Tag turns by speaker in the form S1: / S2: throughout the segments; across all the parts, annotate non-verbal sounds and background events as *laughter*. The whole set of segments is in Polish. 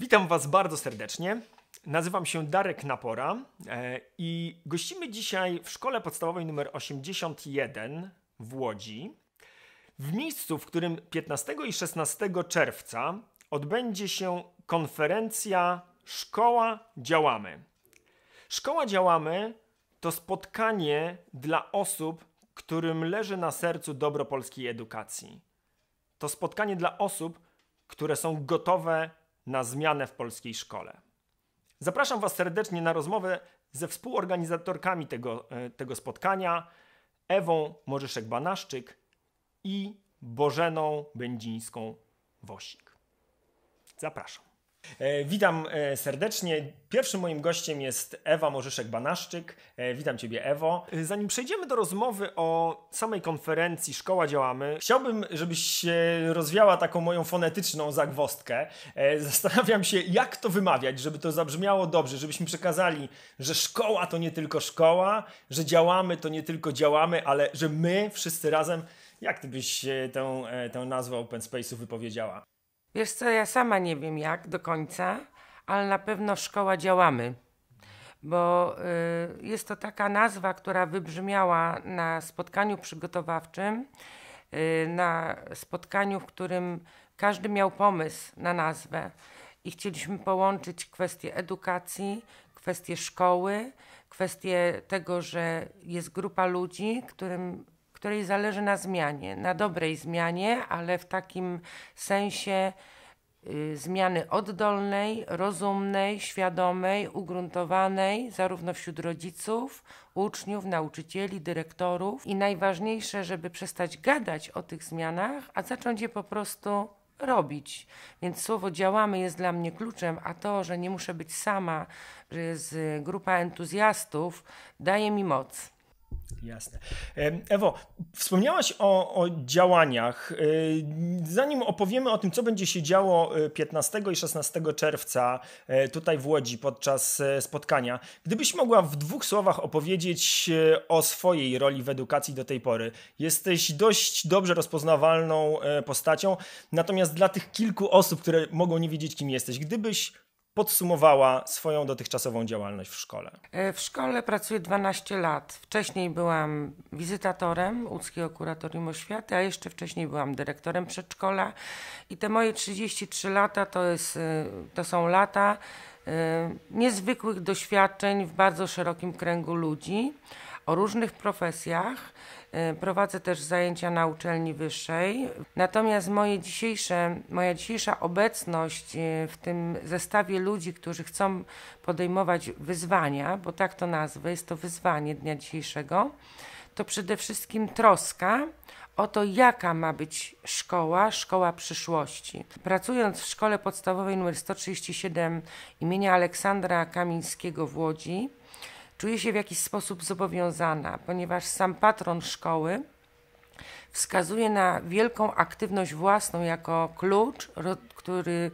S1: Witam Was bardzo serdecznie. Nazywam się Darek Napora e, i gościmy dzisiaj w szkole podstawowej nr 81 w Łodzi, w miejscu, w którym 15 i 16 czerwca odbędzie się konferencja Szkoła Działamy. Szkoła Działamy to spotkanie dla osób, którym leży na sercu dobro polskiej edukacji. To spotkanie dla osób, które są gotowe na zmianę w polskiej szkole. Zapraszam Was serdecznie na rozmowę ze współorganizatorkami tego, e, tego spotkania Ewą Morzyszek-Banaszczyk i Bożeną Będzińską-Wosik. Zapraszam. E, witam e, serdecznie. Pierwszym moim gościem jest Ewa Morzyszek-Banaszczyk. E, witam Ciebie, Ewo. Zanim przejdziemy do rozmowy o samej konferencji Szkoła Działamy, chciałbym, żebyś rozwiała taką moją fonetyczną zagwostkę. *laughs* Zastanawiam się, jak to wymawiać, żeby to zabrzmiało dobrze, żebyśmy przekazali, że szkoła to nie tylko szkoła, że działamy to nie tylko działamy, ale że my wszyscy razem. Jak ty byś tę, tę nazwę Open Space'u
S2: wypowiedziała? Wiesz co, ja sama nie wiem jak do końca, ale na pewno szkoła działamy, bo y, jest to taka nazwa, która wybrzmiała na spotkaniu przygotowawczym, y, na spotkaniu, w którym każdy miał pomysł na nazwę i chcieliśmy połączyć kwestie edukacji, kwestie szkoły, kwestie tego, że jest grupa ludzi, którym której zależy na zmianie, na dobrej zmianie, ale w takim sensie y, zmiany oddolnej, rozumnej, świadomej, ugruntowanej, zarówno wśród rodziców, uczniów, nauczycieli, dyrektorów. I najważniejsze, żeby przestać gadać o tych zmianach, a zacząć je po prostu robić. Więc słowo działamy jest dla mnie kluczem, a to, że nie muszę być sama, że y, jest grupa entuzjastów, daje mi moc. Jasne.
S1: Ewo, wspomniałaś o, o, działaniach. Y, zanim opowiemy o tym, co będzie się działo 15 y, i 16 czerwca y, tutaj w Łodzi podczas spotkania, gdybyś mogła w dwóch słowach opowiedzieć o swojej roli w edukacji do tej pory. Jesteś dość dobrze rozpoznawalną postacią, natomiast dla tych kilku osób, które mogą nie wiedzieć, kim jesteś, gdybyś podsumowała swoją dotychczasową działalność w szkole?
S2: E, w szkole pracuję 12 lat. Wcześniej byłam wizytatorem Łódzkiego Kuratorium Oświaty, a jeszcze wcześniej byłam dyrektorem przedszkola. I te moje 33 lata to, jest, e, to są lata e, niezwykłych doświadczeń w bardzo szerokim kręgu ludzi o różnych profesjach. E, prowadzę też zajęcia na uczelni wyższej. Natomiast moje dzisiejsze, moja dzisiejsza obecność e, w tym zestawie ludzi, którzy chcą podejmować wyzwania, bo tak to nazwę, jest to wyzwanie dnia dzisiejszego, to przede wszystkim troska o to, jaka ma być szkoła, szkoła przyszłości. Pracując w Szkole Podstawowej nr 137 imienia Aleksandra Kamińskiego w Łodzi, czuję się w jakiś sposób zobowiązana, ponieważ sam patron szkoły wskazuje na wielką aktywność własną jako klucz, który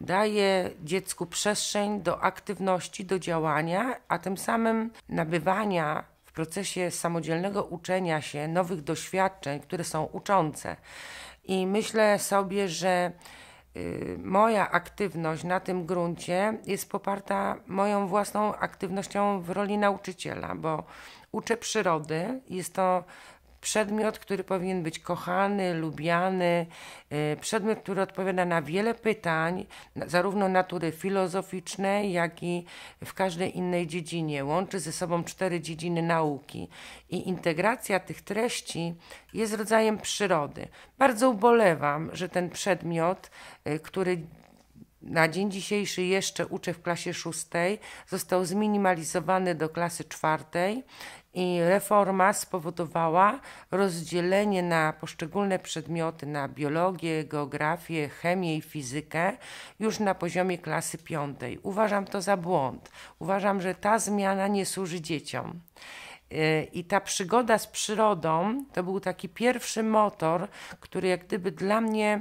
S2: daje dziecku przestrzeń do aktywności, do działania, a tym samym nabywania w procesie samodzielnego uczenia się nowych doświadczeń, które są uczące. I myślę sobie, że Y, moja aktywność na tym gruncie jest poparta moją własną aktywnością w roli nauczyciela, bo uczę przyrody. Jest to przedmiot, który powinien być kochany, lubiany, y, przedmiot, który odpowiada na wiele pytań, zarówno natury filozoficznej, jak i w każdej innej dziedzinie. Łączy ze sobą cztery dziedziny nauki i integracja tych treści jest rodzajem przyrody. Bardzo ubolewam, że ten przedmiot, y, który na dzień dzisiejszy jeszcze uczę w klasie szóstej, został zminimalizowany do klasy czwartej i reforma spowodowała rozdzielenie na poszczególne przedmioty, na biologię, geografię, chemię i fizykę już na poziomie klasy piątej. Uważam to za błąd. Uważam, że ta zmiana nie służy dzieciom. Y, I ta przygoda z przyrodą to był taki pierwszy motor, który jak gdyby dla mnie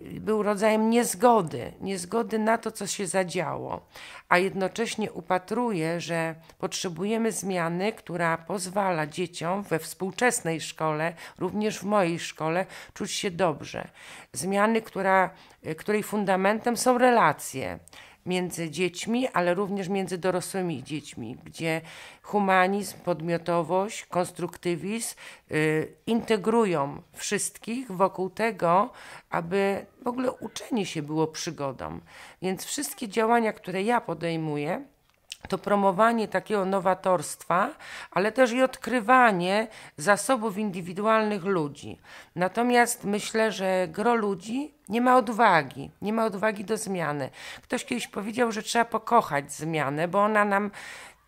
S2: Y, był rodzajem niezgody, niezgody na to, co się zadziało, a jednocześnie upatruje, że potrzebujemy zmiany, która pozwala dzieciom we współczesnej szkole, również w mojej szkole, czuć się dobrze. Zmiany, która, y, której fundamentem są relacje między dziećmi, ale również między dorosłymi dziećmi, gdzie humanizm, podmiotowość, konstruktywizm y, integrują wszystkich wokół tego, aby w ogóle uczenie się było przygodą. Więc wszystkie działania, które ja podejmuję, to promowanie takiego nowatorstwa, ale też i odkrywanie zasobów indywidualnych ludzi. Natomiast myślę, że gro ludzi nie ma odwagi, nie ma odwagi do zmiany. Ktoś kiedyś powiedział, że trzeba pokochać zmianę, bo ona nam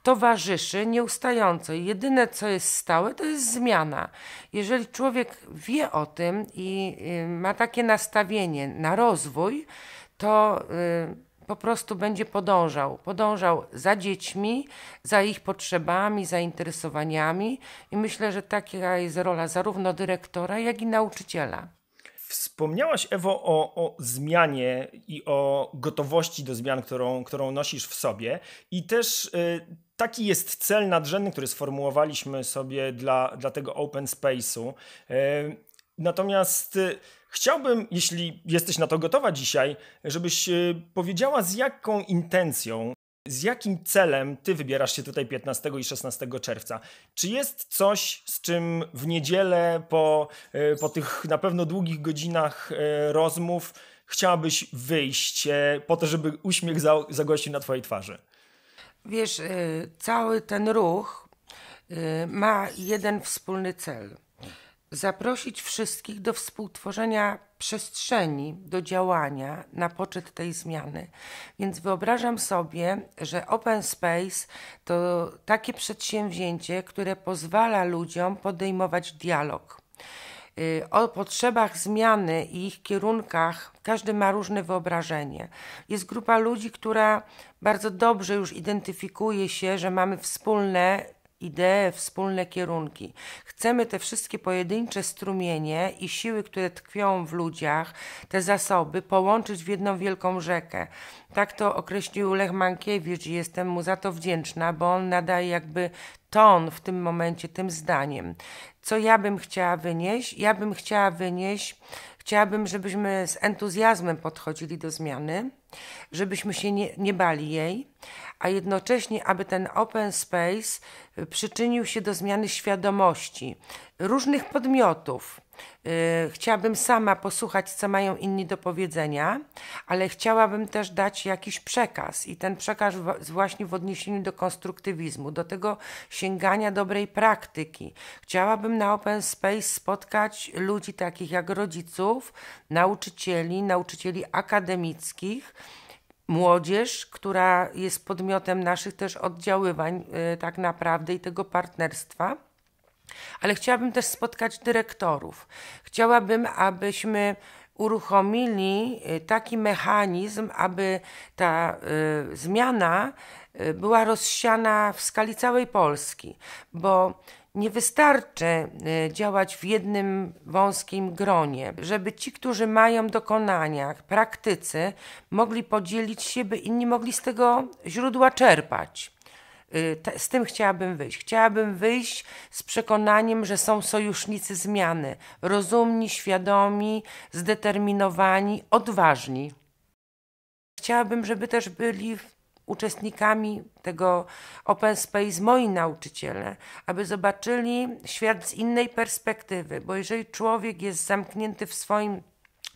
S2: towarzyszy nieustająco. Jedyne, co jest stałe, to jest zmiana. Jeżeli człowiek wie o tym i y, ma takie nastawienie na rozwój, to y, po prostu będzie podążał. Podążał za dziećmi, za ich potrzebami, zainteresowaniami i myślę, że taka jest rola zarówno dyrektora, jak i nauczyciela.
S1: Wspomniałaś, Ewo, o, o, zmianie i o gotowości do zmian, którą, którą nosisz w sobie, i też y, taki jest cel nadrzędny, który sformułowaliśmy sobie dla, dla tego open space'u. Y, natomiast y, chciałbym, jeśli jesteś na to gotowa dzisiaj, żebyś y, powiedziała, z jaką intencją z jakim celem ty wybierasz się tutaj 15 i 16 czerwca? Czy jest coś, z czym w niedzielę po, e, po tych na pewno długich godzinach e, rozmów chciałabyś wyjść e, po to, żeby uśmiech zagłosił na twojej twarzy?
S2: Wiesz, cały ten ruch ma jeden wspólny cel – zaprosić wszystkich do współtworzenia przestrzeni do działania na poczet tej zmiany. Więc wyobrażam sobie, że Open Space to takie przedsięwzięcie, które pozwala ludziom podejmować dialog. Y, o potrzebach zmiany i ich kierunkach każdy ma różne wyobrażenie. Jest grupa ludzi, która bardzo dobrze już identyfikuje się, że mamy wspólne idee, wspólne kierunki. Chcemy te wszystkie pojedyncze strumienie i siły, które tkwią w ludziach, te zasoby, połączyć w jedną wielką rzekę. Tak to określił Lech Mankiewicz i jestem mu za to wdzięczna, bo on nadaje jakby ton w tym momencie tym zdaniem. Co ja bym chciała wynieść? Ja bym chciała wynieść, chciałabym, żebyśmy z entuzjazmem podchodzili do zmiany, żebyśmy się nie, nie bali jej, a jednocześnie, aby ten open space przyczynił się do zmiany świadomości różnych podmiotów. Y, chciałabym sama posłuchać, co mają inni do powiedzenia, ale chciałabym też dać jakiś przekaz, i ten przekaz właśnie w odniesieniu do konstruktywizmu, do tego sięgania dobrej praktyki. Chciałabym na Open Space spotkać ludzi takich jak rodziców, nauczycieli, nauczycieli akademickich młodzież, która jest podmiotem naszych też oddziaływań y, tak naprawdę i tego partnerstwa. Ale chciałabym też spotkać dyrektorów. Chciałabym, abyśmy uruchomili y, taki mechanizm, aby ta y, zmiana y, była rozsiana w skali całej Polski, bo nie wystarczy e, działać w jednym wąskim gronie, żeby ci, którzy mają dokonania, praktycy, mogli podzielić się, by inni mogli z tego źródła czerpać. E, z tym chciałabym wyjść. Chciałabym wyjść z przekonaniem, że są sojusznicy zmiany, rozumni, świadomi, zdeterminowani, odważni. Chciałabym, żeby też byli uczestnikami tego Open Space moi nauczyciele, aby zobaczyli świat z innej perspektywy, bo jeżeli człowiek jest zamknięty w swoim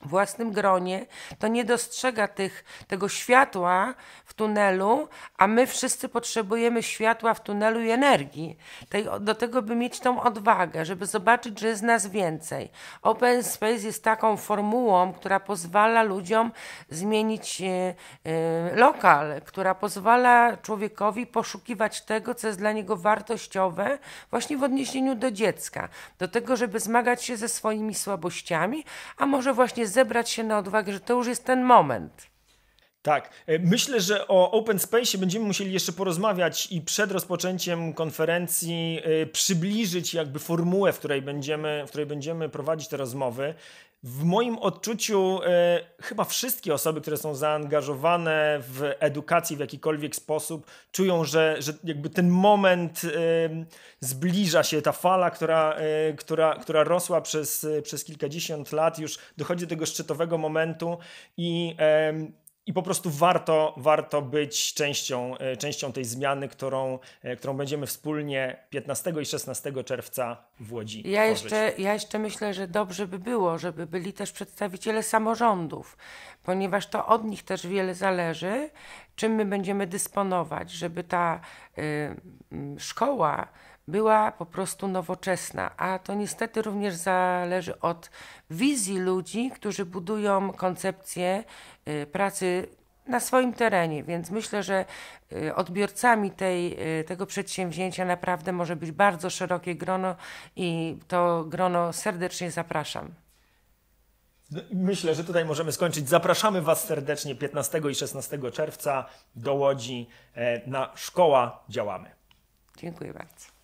S2: własnym gronie, to nie dostrzega tych, tego światła w tunelu, a my wszyscy potrzebujemy światła w tunelu i energii. Tej, do tego, by mieć tą odwagę, żeby zobaczyć, że jest nas więcej. Open Space jest taką formułą, która pozwala ludziom zmienić yy, lokal, która pozwala człowiekowi poszukiwać tego, co jest dla niego wartościowe, właśnie w odniesieniu do dziecka, do tego, żeby zmagać się ze swoimi słabościami, a może właśnie zebrać się na odwagę, że to już jest ten moment. Tak, e, myślę, że o
S1: Open Space będziemy musieli jeszcze porozmawiać i przed rozpoczęciem konferencji e, przybliżyć jakby formułę, w której będziemy, w której będziemy prowadzić te rozmowy. W moim odczuciu e, chyba wszystkie osoby, które są zaangażowane w edukację w jakikolwiek sposób, czują, że, że jakby ten moment zbliża się, ta fala, która, która, która rosła przez, przez kilkadziesiąt lat, już dochodzi do tego szczytowego momentu i i po prostu warto, warto być częścią, e, częścią tej zmiany, którą, e, którą będziemy wspólnie 15 i 16 czerwca w Łodzi ja jeszcze,
S2: ja jeszcze myślę, że dobrze by było, żeby byli też przedstawiciele samorządów, ponieważ to od nich też wiele zależy, czym my będziemy dysponować, żeby ta y, szkoła była po prostu nowoczesna, a to niestety również zależy od wizji ludzi, którzy budują koncepcję y, pracy na swoim terenie, więc myślę, że y, odbiorcami tej, y, tego przedsięwzięcia naprawdę może być bardzo szerokie grono i to grono serdecznie zapraszam.
S1: No myślę, że tutaj możemy skończyć. Zapraszamy Was serdecznie 15 i 16 czerwca do Łodzi e, na Szkoła Działamy. Dziękuję bardzo.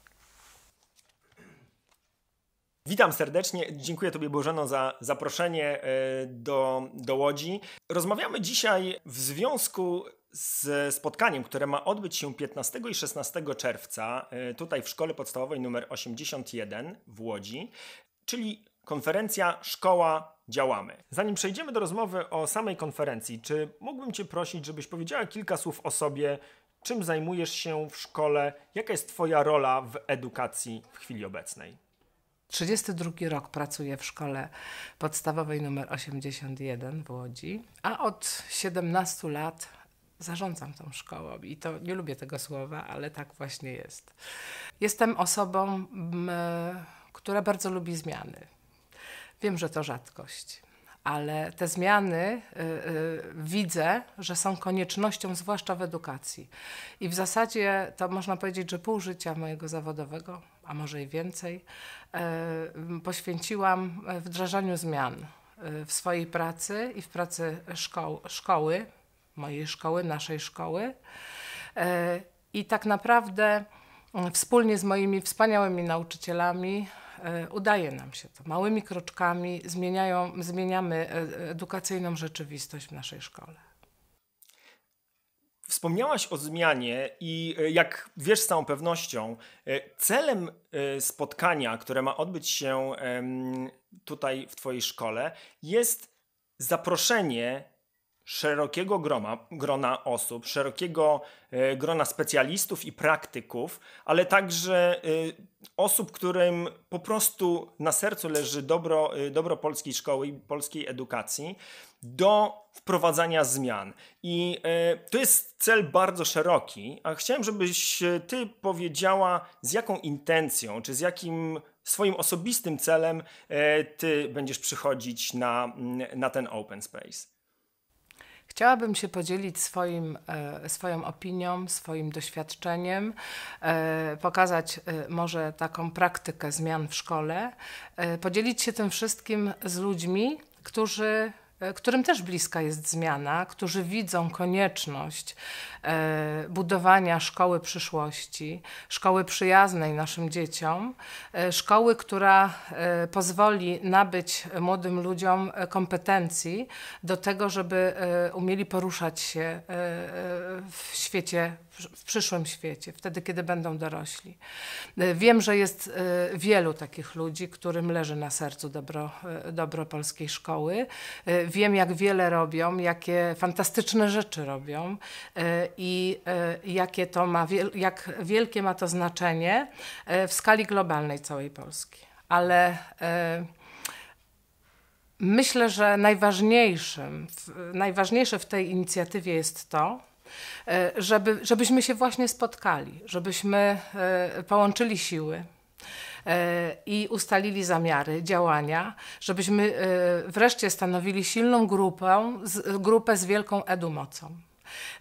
S1: Witam serdecznie, dziękuję Tobie Bożeno za zaproszenie e, do, do Łodzi. Rozmawiamy dzisiaj w związku z spotkaniem, które ma odbyć się 15 i 16 czerwca e, tutaj w Szkole Podstawowej nr 81 w Łodzi, czyli konferencja Szkoła Działamy. Zanim przejdziemy do rozmowy o samej konferencji, czy mógłbym Cię prosić, żebyś powiedziała kilka słów o sobie, czym zajmujesz się w szkole, jaka jest Twoja rola w edukacji
S3: w chwili obecnej? 32 rok pracuję w szkole podstawowej nr 81 w Łodzi, a od 17 lat zarządzam tą szkołą i to nie lubię tego słowa, ale tak właśnie jest. Jestem osobą, która bardzo lubi zmiany. Wiem, że to rzadkość ale te zmiany y, y, widzę, że są koniecznością, zwłaszcza w edukacji. I w zasadzie to można powiedzieć, że pół życia mojego zawodowego, a może i więcej, y, poświęciłam wdrażaniu zmian y, w swojej pracy i w pracy szkoły, mojej szkoły, naszej szkoły. Y, I tak naprawdę y, wspólnie z moimi wspaniałymi nauczycielami, E, udaje nam się to. Małymi kroczkami zmieniają, zmieniamy e, edukacyjną rzeczywistość w naszej szkole.
S1: Wspomniałaś o zmianie i e, jak wiesz z całą pewnością, celem spotkania, które ma odbyć się tutaj w Twojej szkole, jest zaproszenie szerokiego groma, grona osób, szerokiego e, grona specjalistów i praktyków, ale także e, osób, którym po prostu na sercu leży dobro, e, dobro polskiej szkoły i polskiej edukacji, do wprowadzania zmian. I to jest cel bardzo szeroki, a chciałem, żebyś ty powiedziała, z jaką intencją, czy z jakim swoim osobistym celem ty będziesz przychodzić na, na ten open space.
S3: Chciałabym się podzielić swoim, e, swoją opinią, swoim doświadczeniem, e, pokazać e, może taką praktykę zmian w szkole, podzielić się tym wszystkim z ludźmi, którzy E, którym też bliska jest zmiana, którzy widzą konieczność e, budowania szkoły przyszłości, szkoły przyjaznej naszym dzieciom, e, szkoły, która pozwoli nabyć młodym ludziom kompetencji do tego, żeby umieli poruszać się w świecie w przyszłym świecie, wtedy, kiedy będą dorośli. Wiem, że jest wielu takich ludzi, którym leży na sercu dobro, dobro polskiej szkoły wiem, jak wiele robią, jakie fantastyczne rzeczy robią e, i e, jakie to ma, jak wielkie ma to znaczenie e, w skali globalnej całej Polski. Ale myślę, że najważniejszym, najważniejsze w tej inicjatywie jest to, żeby, żebyśmy się właśnie spotkali, żebyśmy połączyli siły, E, i ustalili zamiary, działania, żebyśmy e, wreszcie stanowili silną grupę, grupę z wielką edumocą.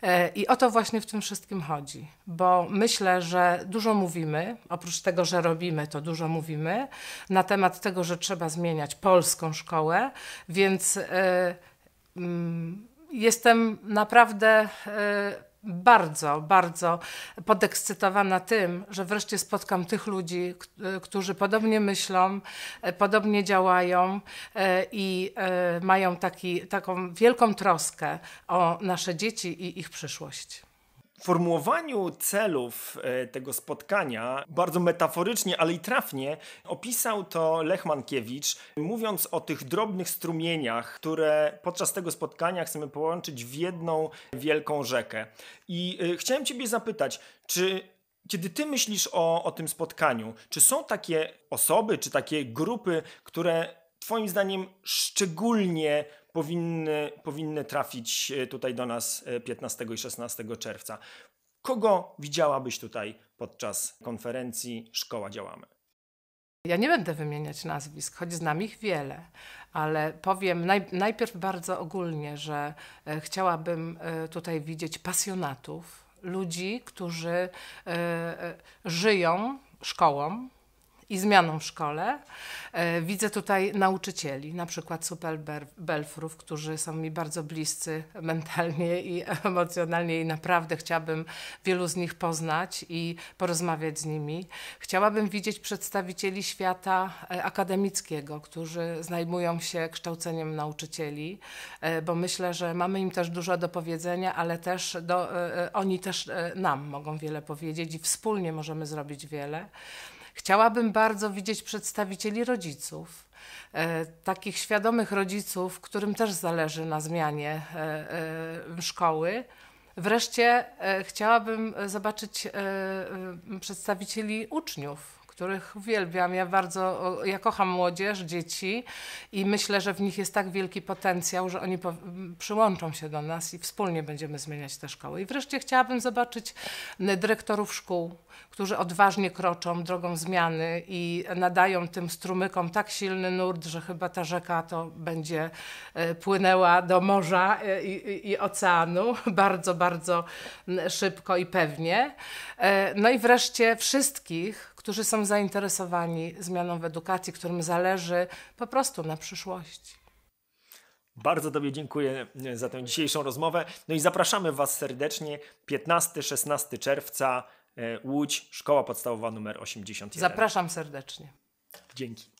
S3: E, I o to właśnie w tym wszystkim chodzi, bo myślę, że dużo mówimy, oprócz tego, że robimy, to dużo mówimy na temat tego, że trzeba zmieniać polską szkołę, więc y, y, jestem naprawdę. Y, bardzo, bardzo podekscytowana tym, że wreszcie spotkam tych ludzi, e, którzy podobnie myślą, e, podobnie działają e, i mają taki, taką wielką troskę o nasze dzieci i ich przyszłość
S1: formułowaniu celów e, tego spotkania bardzo metaforycznie, ale i trafnie opisał to Lech Mankiewicz, mówiąc o tych drobnych strumieniach, które podczas tego spotkania chcemy połączyć w jedną wielką rzekę. I e, chciałem Ciebie zapytać, czy kiedy ty myślisz o, o tym spotkaniu, czy są takie osoby, czy takie grupy, które Twoim zdaniem szczególnie powinny, powinny trafić e, tutaj do nas 15 e, i 16 czerwca? Kogo widziałabyś tutaj podczas konferencji Szkoła Działamy?
S3: Ja nie będę wymieniać nazwisk, choć znam ich wiele, ale powiem naj, najpierw bardzo ogólnie, że e, chciałabym tutaj widzieć pasjonatów, ludzi, którzy żyją szkołą, i zmianą w szkole. E, widzę tutaj nauczycieli, na przykład super belfrów, którzy są mi bardzo bliscy *laughs* mentalnie i emocjonalnie i naprawdę chciałabym wielu z nich poznać i porozmawiać z nimi. Chciałabym widzieć przedstawicieli świata e, akademickiego, którzy zajmują się kształceniem nauczycieli, e, bo myślę, że mamy im też dużo do powiedzenia, ale też do, oni też nam mogą wiele powiedzieć i wspólnie możemy zrobić wiele. Chciałabym bardzo widzieć przedstawicieli rodziców, e, takich świadomych rodziców, którym też zależy na zmianie e, e, szkoły. Wreszcie chciałabym zobaczyć przedstawicieli uczniów, których uwielbiam. Ja bardzo, ja kocham młodzież, dzieci i myślę, że w nich jest tak wielki potencjał, że oni przyłączą się do nas i wspólnie będziemy zmieniać te szkoły. I wreszcie chciałabym zobaczyć dyrektorów szkół, którzy odważnie kroczą drogą zmiany i nadają tym strumykom tak silny nurt, że chyba ta rzeka to będzie e, płynęła do morza e, i, i, i oceanu *laughs* bardzo, bardzo szybko i pewnie. E, no i wreszcie wszystkich, którzy są zainteresowani zmianą w edukacji, którym zależy po prostu na przyszłości.
S1: Bardzo Tobie dziękuję e, za tę dzisiejszą rozmowę. No i zapraszamy Was serdecznie 15-16 czerwca e, Łódź, Szkoła Podstawowa nr 81. Zapraszam
S3: serdecznie.
S1: Dzięki.